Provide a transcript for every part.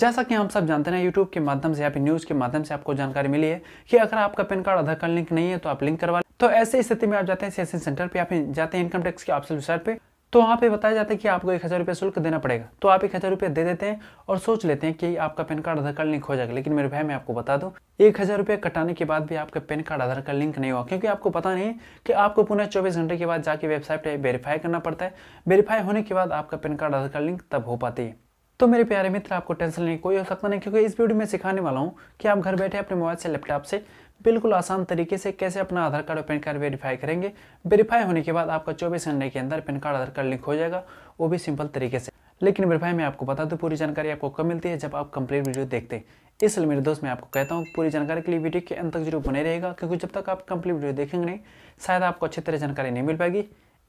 जैसा कि हम सब जानते हैं यूट्यूब के माध्यम से या फिर न्यूज़ के माध्यम से आपको जानकारी मिली है कि अगर आपका PAN card Aadhaar card link नहीं है तो आप लिंक करवा तो ऐसी स्थिति में आप जाते हैं सेशन सेंटर पे या फिर जाते हैं इनकम टैक्स के ऑप्शन वेबसाइट पे तो वहाँ पे बताया जाता है कि आपको एक हज़ार रुपये शुल्क देना पड़ेगा तो आप एक हज़ार रुपये दे देते हैं और सोच लेते हैं कि आपका PAN card Aadhaar card link हो जाएगा लेकिन मेरे भाई मैं आपको बता दूँ एक हज़ार रुपये कटाने के बाद भी आपका PAN card Aadhaar card link नहीं हुआ क्योंकि आपको पता नहीं कि आपको पुनः चौबीस घंटे के बाद जाके वेबसाइट पर वेरीफाई करना पड़ता है वेरीफाई होने के बाद आपका PAN card Aadhaar card link तब हो पाती है तो मेरे प्यारे मित्र आपको टेंशन लेने कोई हो सकता नहीं क्योंकि इस वीडियो में सिखाने वाला हूँ कि आप घर बैठे अपने मोबाइल से लैपटॉप से बिल्कुल आसान तरीके से कैसे अपना आधार कार्ड और पैन कार्ड वेरीफाई करेंगे वेरीफाई होने के बाद आपका चौबीस घंटे के अंदर PAN card Aadhaar card link हो जाएगा वो भी सिंपल तरीके से लेकिन वेरीफाई में मैं आपको बता दूँ पूरी जानकारी आपको कब मिलती है जब आप कंप्लीट वीडियो देखते हैं इसलिए मेरे दोस्त मैं आपको कहता हूँ पूरी जानकारी के लिए वीडियो के अंत तक जरूर बने रहेगा क्योंकि जब तक आप कंप्लीट वीडियो देखेंगे नहीं शायद आपको अच्छी तरह जानकारी नहीं मिल पाएगी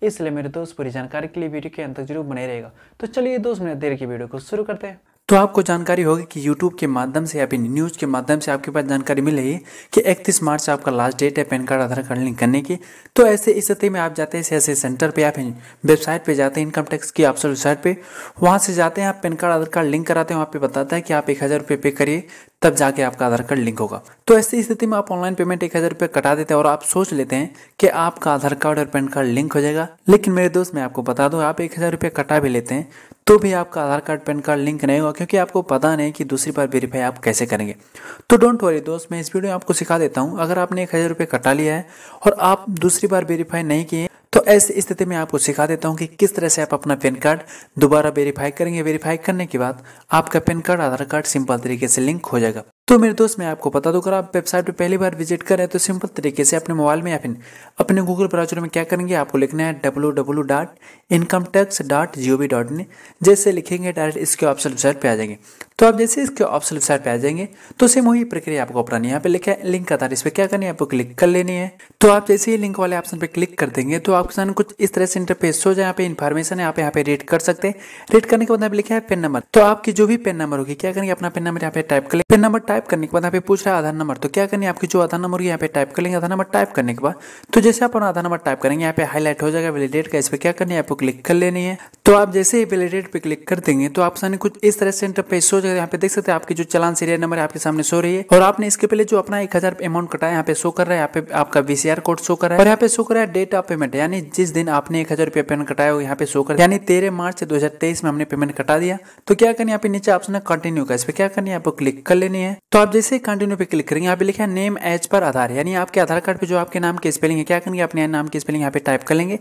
इसलिए मेरे दोस्त पूरी जानकारी के लिए वीडियो के अंत तक जरूर बने रहेगा तो चलिए दोस्त मेरे देर की वीडियो को शुरू करते हैं तो आपको जानकारी होगी कि YouTube के माध्यम से या फिर न्यूज़ के माध्यम से आपके पास जानकारी मिलेगी कि 31 मार्च आपका लास्ट डेट है PAN card Aadhaar card link करने की तो ऐसे स्थिति में आप जाते हैं ऐसे सेंटर पे या फिर वेबसाइट पे जाते हैं इनकम टैक्स की ऑप्शन वेबसाइट पे वहाँ से जाते हैं आप PAN card Aadhaar card link कराते हैं वहाँ पर बताता है कि आप एक पे करिए तब जाके आपका आधार कार्ड लिंक होगा तो ऐसी स्थिति में आप ऑनलाइन पेमेंट एक हज़ार रुपये कटा देते हैं और आप सोच लेते हैं कि आपका आधार कार्ड और पैन कार्ड लिंक हो जाएगा लेकिन मेरे दोस्त मैं आपको बता दूं आप एक हज़ार रुपये कटा भी लेते हैं तो भी आपका Aadhaar card PAN card link नहीं होगा क्योंकि आपको पता नहीं कि दूसरी बार वेरीफाई आप कैसे करेंगे तो डोंट वरी दोस्त मैं इस वीडियो में आपको सिखा देता हूँ अगर आपने एक हज़ार रुपये कटा लिया है और आप दूसरी बार वेरीफाई नहीं किए तो ऐसी स्थिति में आपको सिखा देता हूँ कि किस तरह से आप अपना पैन कार्ड दोबारा वेरीफाई करेंगे वेरीफाई करने के बाद आपका PAN card Aadhaar card simple तरीके से लिंक हो जाएगा तो मेरे दोस्त मैं आपको बता दूं अगर आप वेबसाइट पे पहली बार विजिट कर रहे हैं तो सिंपल तरीके से अपने मोबाइल में या फिर अपने गूगल ब्राउजर में क्या करेंगे आपको लिखना है W W dot income tax dot G O V dot in जैसे लिखेंगे डायरेक्ट इसके ऑप्शन वेबसाइट पे आ जाएंगे तो आप जैसे इसके ऑप्शन वेबसाइट पे आ जाएंगे तो सेम वही प्रक्रिया आपको अपनानी यहाँ पे लिखा है लिंक आधार इस पर क्या करनी है आपको क्लिक कर लेनी है तो आप जैसे ही लिंक वाले ऑप्शन पे क्लिक कर देंगे तो आपके सामने कुछ इस तरह से इंटरफेस हो जाए यहाँ पे इन्फॉर्मेशन है आप यहाँ पे रेड कर सकते हैं रेड करने के बाद आप लिखा है पेन नंबर तो आपकी जो भी पेन नंबर होगी क्या करेंगे अपना पेन नंबर यहाँ पे टाइप कर पेन नंबर टाइप करने के बाद यहाँ पे पूछ रहा है आधार नंबर तो क्या करनी है आपकी जो आधार नंबर यहाँ पे टाइप कर लेंगे आधार नंबर टाइप करने के बाद तो जैसे आप अपना आधार नंबर टाइप करेंगे यहाँ पे हाईलाइट हो जाएगा वैलिडेट का इस पर क्या करनी है आपको क्लिक कर लेनी है तो आप जैसे ही वैलिडेट पे क्लिक कर देंगे तो आप सामने कुछ इस तरह से इंटरपेज हो जाएगा यहाँ पे देख सकते हैं आपकी जो चलान सीरियल नंबर आपके सामने शो रही है और आपने इसके पहले जो अपना एक अमाउंट कटा है यहाँ पे शो कर रहा है यहाँ पे आपका वीसीआर कोड शो कर रहा है और यहाँ पे शो कर रहा है डेट ऑफ पेमेंट यानी जिस दिन आपने एक हजार रुपया पेमेंट कटाया हो यहाँ पे शो कर यानी तेरह मार्च दो में हमने पेमेंट कटा दिया तो क्या करनी यहाँ पे नीचे ऑप्शन है कंटिन्यू का इस पर क्या करनी है आपको क्लिक कर लेनी है तो आप जैसे कंटिन्यू पे क्लिक करेंगे यहाँ पे लिखा है नेम एज पर आधार यानी आपके आधार कार्ड पे जो आपके नाम की स्पेलिंग है क्या करेंगे अपने नाम की स्पेलिंग यहाँ पे टाइप कर लेंगे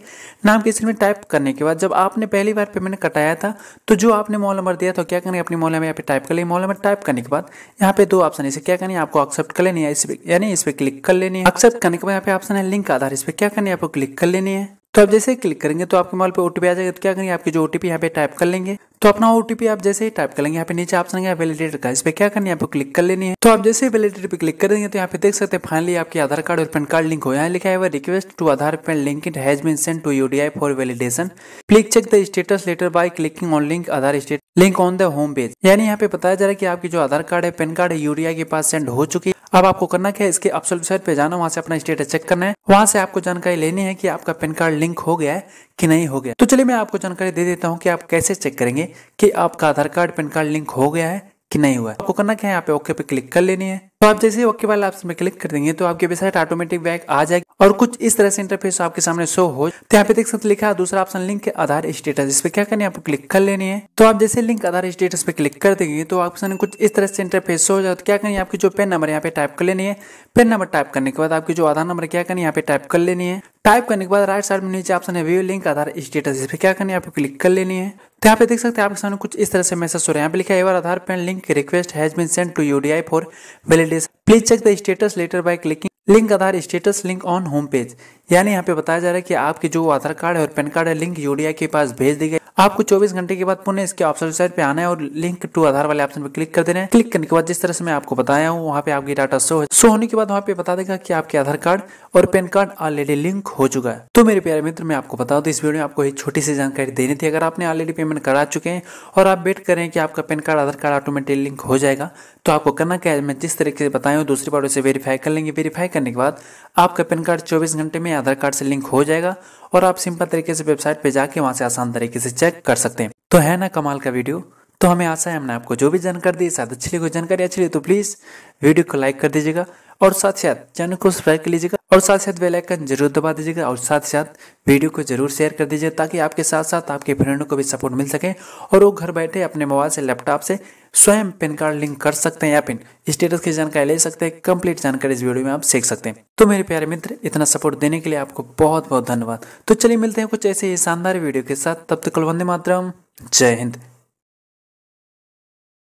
नाम की स्पेलिंग टाइप करने के बाद जब आपने पहली बार पेमेंट कटाया था तो जो आपने मॉल नंबर दिया तो क्या करेंगे अपने मॉल नंबर यहाँ पे टाइप कर लेंगे मॉल नंबर टाइप करने के बाद यहाँ पे दो ऑप्शन है क्या करें आपको एक्सेप्ट कर लेनी है यानी इस पर क्लिक कर लेनी है एक्सेप्ट करने के बाद यहाँ पे ऑप्शन है लिंक आधार इस पर क्या करनी है आपको क्लिक कर लेनी है तो आप जैसे क्लिक करेंगे तो आपके मोबाइल पे ओटीपी आ जाएगा तो क्या करेंगे आपके जो ओटीपी यहाँ पे टाइप कर लेंगे तो अपना ओटीपी आप जैसे ही टाइप करेंगे यहाँ पे नीचे ऑप्शन है वैलिडेटर का इस पे क्या करना है आपको क्लिक कर लेनी है तो आप जैसे ही वैलिडेटर पे क्लिक करेंगे तो यहाँ पे देख सकते हैं फाइनली आपके आधार कार्ड और पैन कार्ड लिंक हो यहाँ लिखा है request to Aadhaar PAN link it has been send to UIDAI for validation please check the status later by clicking on link Aadhaar state link on the home page यानी यहाँ पे बताया जा रहा है कि आपकी जो आधार कार्ड है पैन कार्ड है यूरिया के पास सेंड हो चुकी है अब आपको करना क्या है इसके अफसल वेबसाइट पे जाना वहाँ से अपना स्टेटस चेक करना है वहाँ से आपको जानकारी लेनी है कि आपका पैन कार्ड लिंक हो गया है कि नहीं हो गया तो चलिए मैं आपको जानकारी दे देता हूँ की आप कैसे चेक करेंगे की आपका Aadhaar card PAN card link हो गया है कि नहीं हुआ आपको करना क्या है यहाँ पे ओके पे क्लिक कर लेनी है तो आप जैसे ओके वाले आप क्लिक कर देंगे तो आपकी वेबसाइट ऑटोमेटिक बैक आ जाएगी और कुछ इस तरह से इंटरफेस आपके सामने शो हो तो यहाँ पे देख सकते लिखा है दूसरा ऑप्शन लिंक के आधार स्टेटस इस पर क्या करनी है आपको क्लिक कर लेनी है तो आप जैसे लिंक आधार स्टेटस पे क्लिक कर देंगे तो सामने कुछ इस तरह से इंटरफेस हो जाए तो क्या करनी है आपकी जो पेन नंबर यहाँ पे टाइप कर लेनी है पेन नंबर टाइप करने के बाद आपकी जो आधार नंबर क्या करनी है यहाँ पे टाइप कर लेनी है टाइप करने के बाद राइट साइड में नीचे ऑप्शन है व्यू लिंक आधार स्टेटस इस पर क्या करनी है आपको क्लिक कर लेनी है तो यहाँ पे देख सकते हैं आपके सामने कुछ इस तरह से मैसेज हो रहा है यहाँ पे लिखा है Aadhaar PAN link request has been send to UIDAI for validation please check the status later by clicking link Aadhaar status link on home page यानी यहाँ पे बताया जा रहा है कि आपके जो आधार कार्ड है और पैन कार्ड है लिंक यूडिया के पास भेज दी गई आपको 24 घंटे के बाद पुनः इसके ऑप्शन साइड पे आना है और लिंक टू आधार वाले ऑप्शन पे क्लिक कर देना है क्लिक करने के बाद जिस तरह से मैं आपको बताया हूँ वहाँ पे आपकी डाटा शो है शो होने के बाद वहाँ पे बता देगा कि आपके आधार कार्ड और पैन कार्ड ऑलरेडी लिंक हो चुका है तो मेरे प्यारे मित्र मैं आपको बता दूँ इस वीडियो में आपको एक छोटी सी जानकारी देनी थी अगर आपने ऑलरेडी पेमेंट करा चुके हैं और आप वेट करें कि आपका PAN card Aadhaar card automatic link हो जाएगा तो आपको करना क्या है मैं जिस तरीके से बताया हूँ दूसरी बार उसे वेरीफाई कर लेंगे वेरीफाई करने के बाद आपका पैन कार्ड चौबीस घंटे में आधार कार्ड से लिंक हो जाएगा और आप सिंपल तरीके से वेबसाइट पर जाके वहाँ से आसान तरीके से चेक कर सकते हैं तो है ना कमाल का वीडियो तो हमें आशा है हमने आपको जो भी जानकारी दी साथ अच्छी कोई जानकारी अच्छी लगी तो प्लीज़ वीडियो को लाइक कर दीजिएगा और साथ ही साथ चैनल को सब्सक्राइब कर लीजिएगा और साथ साथ बेल आइकन जरूर दबा दीजिएगा और साथ साथ वीडियो को जरूर शेयर कर दीजिएगा ताकि आपके साथ साथ आपके फ्रेंडों को भी सपोर्ट मिल सके और वो घर बैठे अपने मोबाइल से लैपटॉप से स्वयं पैन कार्ड लिंक कर सकते हैं या पिन स्टेटस की जानकारी ले सकते हैं कंप्लीट जानकारी इस वीडियो में आप सीख सकते हैं तो मेरे प्यारे मित्र इतना सपोर्ट देने के लिए आपको बहुत बहुत धन्यवाद तो चलिए मिलते हैं कुछ ऐसे ही शानदार वीडियो के साथ तब तक वंदे मातरम जय हिंद